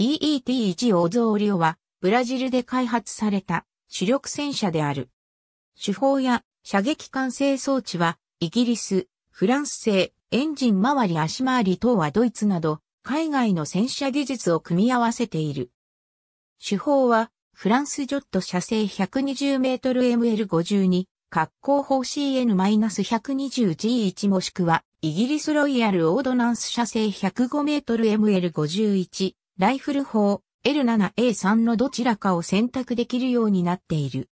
EET-1 オゾーリオは、ブラジルで開発された主力戦車である。手法や射撃管制装置は、イギリス、フランス製、エンジン周り足回り等はドイツなど、海外の戦車技術を組み合わせている。手法は、フランスジョット射程 120mmML52、格好砲 CN-120G1 もしくは、イギリスロイヤルオードナンス射程1 0 5 m m l 5 1ライフル砲 L7A3 のどちらかを選択できるようになっている。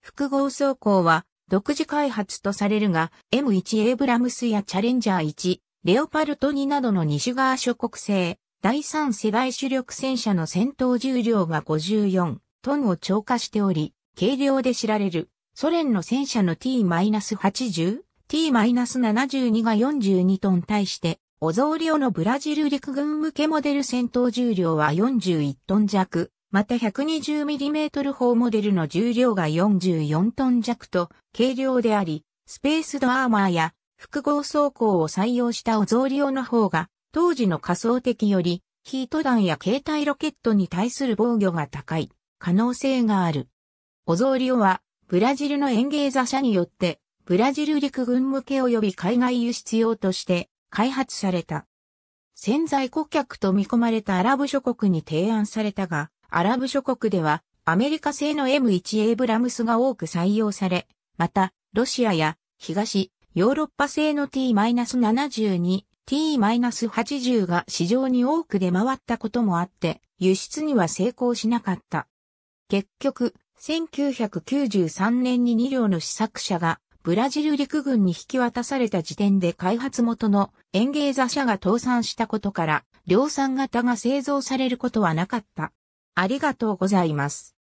複合装甲は独自開発とされるが、M1 エイブラムスやチャレンジャー1、レオパルト2などの西側諸国製、第3世代主力戦車の戦闘重量が54トンを超過しており、軽量で知られるソ連の戦車の T-80、T-72 が42トン対してオゾーリオのブラジル陸軍向けモデル戦闘重量は41トン弱、また 120mm 砲モデルの重量が44トン弱と軽量であり、スペースドアーマーや複合装甲を採用したオゾーリオの方が、当時の仮想的より、ヒート弾や携帯ロケットに対する防御が高い可能性がある。オゾーリオは、ブラジルの園芸座社によって、ブラジル陸軍向け及び海外輸出用として、開発された。潜在顧客と見込まれたアラブ諸国に提案されたが、アラブ諸国ではアメリカ製の M1 エイブラムスが多く採用され、また、ロシアや東、ヨーロッパ製の T-72、T-80 が市場に多く出回ったこともあって、輸出には成功しなかった。結局、1993年に2両の試作車がブラジル陸軍に引き渡された時点で開発元の園芸座社が倒産したことから、量産型が製造されることはなかった。ありがとうございます。